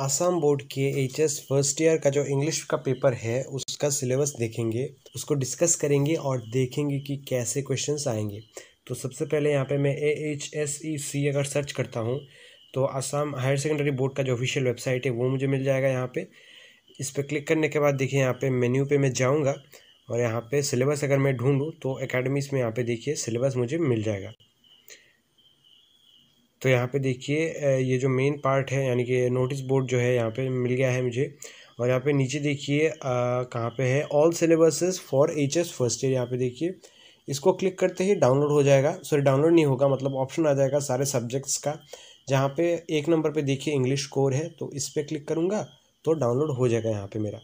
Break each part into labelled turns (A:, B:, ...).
A: Assam board के H S first year का जो इंग्लिश का पेपर है उसका सिलेबस देखेंगे उसको डिस्कस करेंगे और देखेंगे कि कैसे क्वेश्चंस आएंगे तो सबसे पहले यहाँ पे मैं ए एच एस ई सी अगर सर्च करता हूँ तो आसाम हायर सेकेंडरी बोर्ड का जो ऑफिशियल वेबसाइट है वो मुझे मिल जाएगा यहाँ पे इस पर क्लिक करने के बाद देखिए यहाँ पे मेन्यू पे मैं जाऊँगा और यहाँ पे सिलेबस अगर मैं ढूँढूँ तो अकेडमीज़ में यहाँ पे देखिए सिलेबस मुझे मिल जाएगा तो यहाँ पे देखिए ये जो मेन पार्ट है यानी कि नोटिस बोर्ड जो है यहाँ पे मिल गया है मुझे और यहाँ पे नीचे देखिए कहाँ पे है all syllabuses for H S first year यहाँ पे देखिए इसको क्लिक करते ही डाउनलोड हो जाएगा सॉरी डाउनलोड नहीं होगा मतलब ऑप्शन आ जाएगा सारे सब्जेक्ट्स का जहाँ पे एक नंबर पे देखिए इंग्लिश कोर है तो इस पर क्लिक करूँगा तो डाउनलोड हो जाएगा यहाँ पे मेरा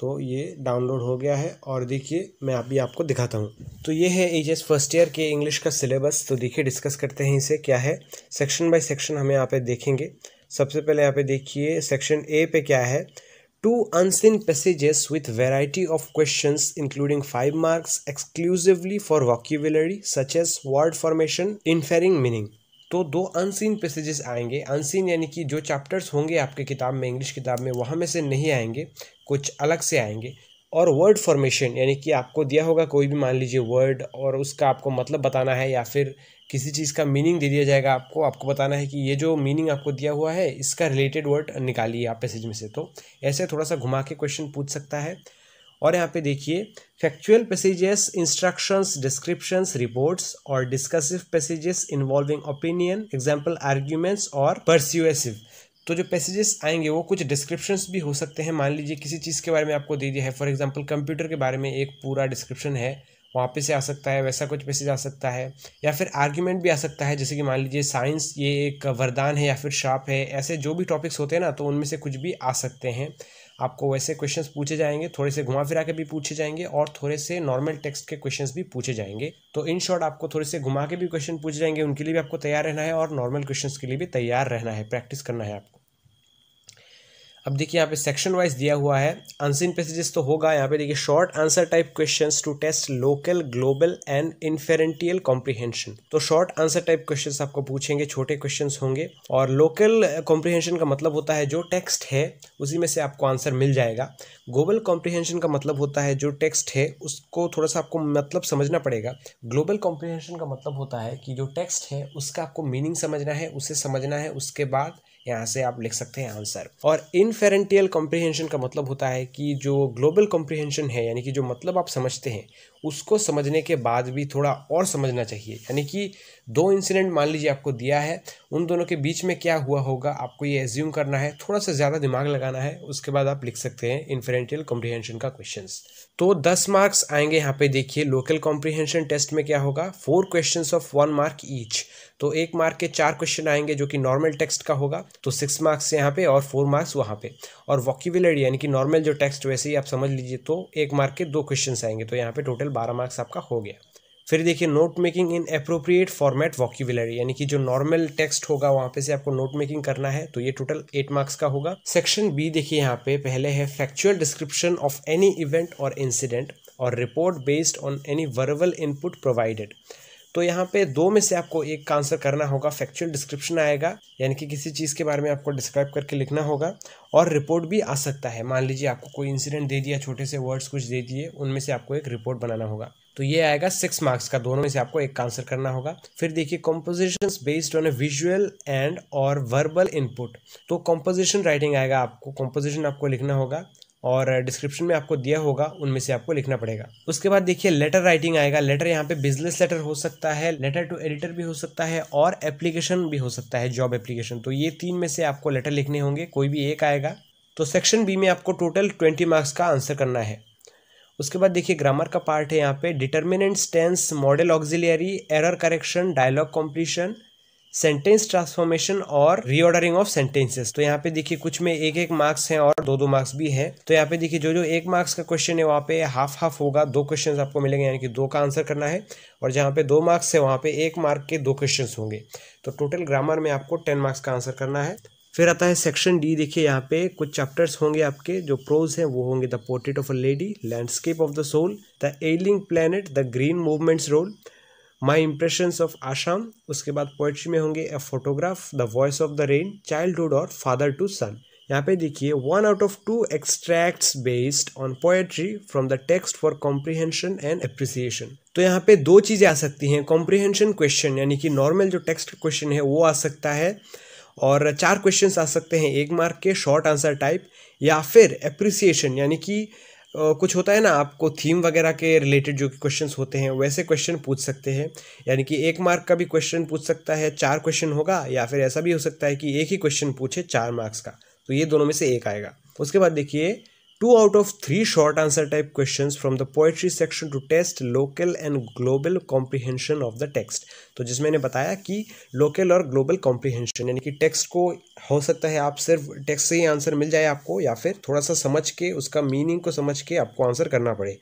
A: तो ये डाउनलोड हो गया है और देखिए मैं अभी आपको दिखाता हूँ तो ये है एस फर्स्ट ईयर के इंग्लिश का सिलेबस तो देखिए डिस्कस करते हैं इसे क्या है सेक्शन बाय सेक्शन हम यहाँ पे देखेंगे सबसे पहले यहाँ पे देखिए सेक्शन ए पे क्या है two unseen passages with variety of question including five marks exclusively for vocabulary such as word formation inferring meaning तो दो अनसीन पैसेजेस आएंगे अनसीन यानी कि जो चैप्टर्स होंगे आपके किताब में इंग्लिश किताब में वहाँ में से नहीं आएंगे कुछ अलग से आएंगे और वर्ड फॉर्मेशन यानी कि आपको दिया होगा कोई भी मान लीजिए वर्ड और उसका आपको मतलब बताना है या फिर किसी चीज़ का मीनिंग दे दिया जाएगा आपको आपको बताना है कि ये जो मीनिंग आपको दिया हुआ है इसका रिलेटेड वर्ड निकालिए आप पैसेज में से तो ऐसे थोड़ा सा घुमा के क्वेश्चन पूछ सकता है और यहाँ पे देखिए factual passages instructions descriptions reports और discursive passages involving opinion example arguments और परस्यूएसिव तो जो पैसेजेस आएंगे वो कुछ डिस्क्रिप्शंस भी हो सकते हैं मान लीजिए किसी चीज़ के बारे में आपको दे दिया है फॉर एग्जाम्पल कंप्यूटर के बारे में एक पूरा डिस्क्रिप्शन है वहाँ पे से आ सकता है वैसा कुछ मैसेज आ सकता है या फिर आर्ग्यूमेंट भी आ सकता है जैसे कि मान लीजिए साइंस ये एक वरदान है या फिर शाप है ऐसे जो भी टॉपिक्स होते हैं ना तो उनमें से कुछ भी आ सकते हैं आपको वैसे क्वेश्चंस पूछे जाएंगे थोड़े से घुमा फिरा के भी पूछे जाएंगे और थोड़े से नॉर्मल टेक्स्ट के क्वेश्चंस भी पूछे जाएंगे तो इन शॉर्ट आपको थोड़े से घुमा के भी क्वेश्चन पूछे जाएंगे उनके लिए भी आपको तैयार रहना है और नॉर्मल क्वेश्चन के लिए भी तैयार रहना है प्रैक्टिस करना है आपको अब देखिए यहाँ पे सेक्शन वाइज दिया हुआ है अनसिन पैसेजेस तो होगा यहाँ पे देखिए short answer type question to test local global and inferential comprehension तो शॉर्ट आंसर टाइप क्वेश्चन आपको पूछेंगे छोटे क्वेश्चन होंगे और लोकल कॉम्प्रीहेंशन uh, का मतलब होता है जो टेक्स्ट है उसी में से आपको आंसर मिल जाएगा ग्लोबल कॉम्प्रीहेंशन का मतलब होता है जो टेक्स्ट है उसको थोड़ा सा आपको मतलब समझना पड़ेगा ग्लोबल कॉम्प्रीहेंशन का मतलब होता है कि जो टेक्स्ट है उसका आपको मीनिंग समझना है उसे समझना है उसके बाद यहाँ से आप लिख सकते हैं आंसर और इनफेरेंटियल कॉम्प्रीहेंशन का मतलब होता है कि जो ग्लोबल कॉम्प्रीहेंशन है यानी कि जो मतलब आप समझते हैं उसको समझने के बाद भी थोड़ा और समझना चाहिए यानी कि दो इंसिडेंट मान लीजिए आपको दिया है उन दोनों के बीच में क्या हुआ होगा आपको ये एज्यूम करना है थोड़ा सा ज़्यादा दिमाग लगाना है उसके बाद आप लिख सकते हैं इन्फ्रेंटियल कॉम्प्रीहेंशन का क्वेश्चन तो दस मार्क्स आएंगे यहाँ पे देखिए लोकल कॉम्प्रीहेंशन टेस्ट में क्या होगा four question of one mark each तो एक मार्क के चार क्वेश्चन आएंगे जो कि नॉर्मल टेक्स्ट का होगा तो सिक्स मार्क्स यहाँ पे और फोर मार्क्स वहाँ पे और वॉक्यूबुलरी यानी कि नॉर्मल जो टेक्स्ट वैसे ही आप समझ लीजिए तो एक मार्क के दो क्वेश्चन आएंगे तो यहाँ पे टोटल बारह मार्क्स आपका हो गया फिर देखिए note making in appropriate format vocabulary यानी कि जो नॉर्मल टेक्स्ट होगा वहाँ पे से आपको नोट मेकिंग करना है तो ये टोटल एट मार्क्स का होगा सेक्शन बी देखिए यहाँ पे पहले है factual description of any event और इंसिडेंट और report based on any verbal input provided तो यहाँ पे दो में से आपको एक का आंसर करना होगा फैक्चुअल डिस्क्रिप्शन आएगा यानी कि किसी चीज़ के बारे में आपको डिस्क्राइब करके लिखना होगा और रिपोर्ट भी आ सकता है मान लीजिए आपको कोई इंसिडेंट दे दिया छोटे से वर्ड्स कुछ दे दिए उनमें से आपको एक रिपोर्ट बनाना होगा तो ये आएगा सिक्स मार्क्स का दोनों में से आपको एक आंसर करना होगा फिर देखिए composition based on a visual and और वर्बल इनपुट तो कॉम्पोजिशन राइटिंग आएगा आपको कॉम्पोजिशन आपको लिखना होगा और डिस्क्रिप्शन में आपको दिया होगा उनमें से आपको लिखना पड़ेगा उसके बाद देखिए लेटर राइटिंग आएगा लेटर यहाँ पे बिजनेस लेटर हो सकता है लेटर टू एडिटर भी हो सकता है और एप्लीकेशन भी हो सकता है जॉब एप्लीकेशन तो ये तीन में से आपको लेटर लिखने होंगे कोई भी एक आएगा तो सेक्शन बी में आपको टोटल ट्वेंटी मार्क्स का आंसर करना है उसके बाद देखिए ग्रामर का पार्ट है यहाँ पे determinant tenses modal auxiliary error correction dialogue completion sentence transformation और रीऑर्डरिंग ऑफ सेंटेंसेस तो यहाँ पे देखिए कुछ में एक एक मार्क्स है और दो दो मार्क्स भी है तो यहाँ पे देखिए जो जो एक मार्क्स का क्वेश्चन है वहाँ पे हाफ हाफ होगा दो क्वेश्चन आपको मिलेंगे यानी कि दो का आंसर करना है और जहाँ पे दो मार्क्स है वहाँ पे एक मार्क के दो क्वेश्चन होंगे तो टोटल ग्रामर में आपको टेन मार्क्स का आंसर करना है फिर आता है सेक्शन डी देखिए यहाँ पे कुछ चैप्टर्स होंगे आपके जो प्रोज हैं वो होंगे the portrait of a lady landscape of the soul the ailing planet the green movement's role my impressions of Assam उसके बाद पोएट्री में होंगे a photograph the voice of the rain childhood और फादर टू सन यहाँ पे देखिए one out of two extracts based on poetry from the text for comprehension and appreciation तो यहाँ पे दो चीज़ें आ सकती हैं कॉम्प्रीहेंशन क्वेश्चन यानी कि नॉर्मल जो टेक्स्ट क्वेश्चन है वो आ सकता है और चार क्वेश्चन आ सकते हैं एक मार्क के शॉर्ट आंसर टाइप या फिर अप्रिसिएशन यानी कि कुछ होता है ना आपको थीम वगैरह के रिलेटेड जो क्वेश्चंस होते हैं वैसे क्वेश्चन पूछ सकते हैं यानी कि एक मार्क का भी क्वेश्चन पूछ सकता है चार क्वेश्चन होगा या फिर ऐसा भी हो सकता है कि एक ही क्वेश्चन पूछे चार मार्क्स का तो ये दोनों में से एक आएगा उसके बाद देखिए two out of three short answer type question from the poetry section to test local and global comprehension of the text तो जिसमें मैंने बताया कि लोकल और ग्लोबल कॉम्प्रीहेंशन यानी कि टेक्स्ट को हो सकता है आप सिर्फ टेक्स्ट से ही आंसर मिल जाए आपको या फिर थोड़ा सा समझ के उसका मीनिंग को समझ के आपको आंसर करना पड़े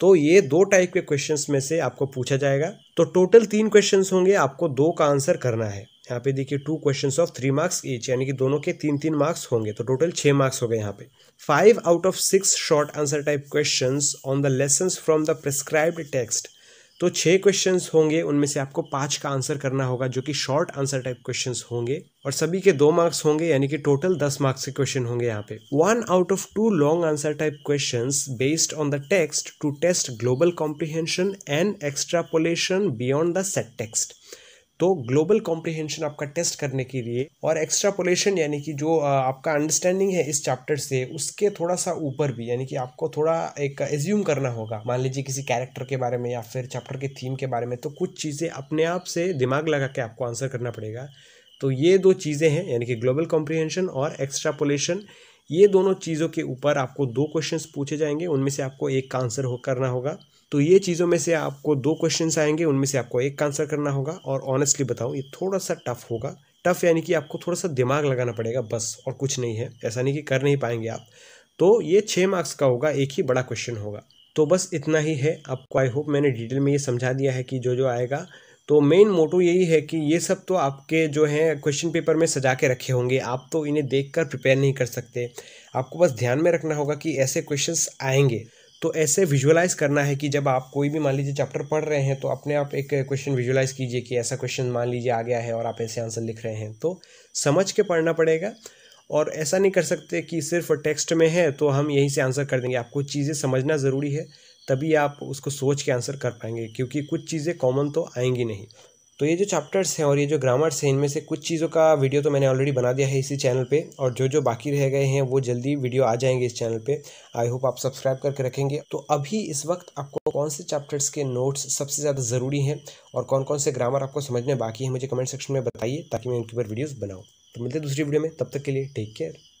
A: तो ये दो टाइप के क्वेश्चन में से आपको पूछा जाएगा तो टोटल तीन क्वेश्चन होंगे आपको दो का आंसर करना है यहाँ पे देखिए two questions of three marks each यानी कि दोनों के तीन तीन मार्क्स होंगे तो टोटल छः मार्क्स हो गए यहाँ पे five out of six short answer type questions on the lesson from the prescribed text तो छः क्वेश्चंस होंगे उनमें से आपको पांच का आंसर करना होगा जो कि शॉर्ट आंसर टाइप क्वेश्चंस होंगे और सभी के दो मार्क्स होंगे यानी कि टोटल दस मार्क्स के क्वेश्चन होंगे यहाँ पे one out of two long answer type questions based on the text to test global comprehension and extrapolation beyond the set text तो ग्लोबल कॉम्प्रिहेंशन आपका टेस्ट करने के लिए और एक्स्ट्रापोलेशन यानी कि जो आपका अंडरस्टैंडिंग है इस चैप्टर से उसके थोड़ा सा ऊपर भी यानी कि आपको थोड़ा एक एज्यूम करना होगा मान लीजिए किसी कैरेक्टर के बारे में या फिर चैप्टर के थीम के बारे में तो कुछ चीज़ें अपने आप से दिमाग लगा के आपको आंसर करना पड़ेगा तो ये दो चीज़ें हैं यानी कि ग्लोबल कॉम्प्रिहेंशन और एक्स्ट्रापोलेशन ये दोनों चीज़ों के ऊपर आपको दो क्वेश्चंस पूछे जाएंगे उनमें से आपको एक का आंसर हो करना होगा तो ये चीज़ों में से आपको दो क्वेश्चंस आएंगे उनमें से आपको एक का आंसर करना होगा और ऑनेस्टली बताऊँ ये थोड़ा सा टफ होगा टफ यानी कि आपको थोड़ा सा दिमाग लगाना पड़ेगा बस और कुछ नहीं है ऐसा नहीं कि कर नहीं पाएंगे आप तो ये छः मार्क्स का होगा एक ही बड़ा क्वेश्चन होगा तो बस इतना ही है आपको आई होप मैंने डिटेल में ये समझा दिया है कि जो जो आएगा तो मेन मोटो यही है कि ये सब तो आपके जो है क्वेश्चन पेपर में सजा के रखे होंगे आप तो इन्हें देखकर प्रिपेयर नहीं कर सकते आपको बस ध्यान में रखना होगा कि ऐसे क्वेश्चंस आएंगे तो ऐसे विजुअलाइज करना है कि जब आप कोई भी मान लीजिए चैप्टर पढ़ रहे हैं तो अपने आप एक क्वेश्चन विजुलाइज़ कीजिए कि ऐसा क्वेश्चन मान लीजिए आ गया है और आप ऐसे आंसर लिख रहे हैं तो समझ के पढ़ना पड़ेगा और ऐसा नहीं कर सकते कि सिर्फ टेक्स्ट में है तो हम यहीं से आंसर कर देंगे आपको चीज़ें समझना ज़रूरी है तभी आप उसको सोच के आंसर कर पाएंगे क्योंकि कुछ चीज़ें कॉमन तो आएंगी नहीं तो ये जो चैप्टर्स हैं और ये जो ग्रामर्स हैं इनमें से कुछ चीज़ों का वीडियो तो मैंने ऑलरेडी बना दिया है इसी चैनल पे और जो जो बाकी रह गए हैं वो जल्दी वीडियो आ जाएंगे इस चैनल पे आई होप आप सब्सक्राइब करके रखेंगे तो अभी इस वक्त आपको कौन से चैप्टर्स के नोट्स सबसे ज़्यादा ज़रूरी हैं और कौन कौन से ग्रामर आपको समझ में बाकी है मुझे कमेंट सेक्शन में बताइए ताकि मैं उनके ऊपर वीडियोज़ बनाऊँ तो मिलते दूसरी वीडियो में तब तक के लिए टेक केयर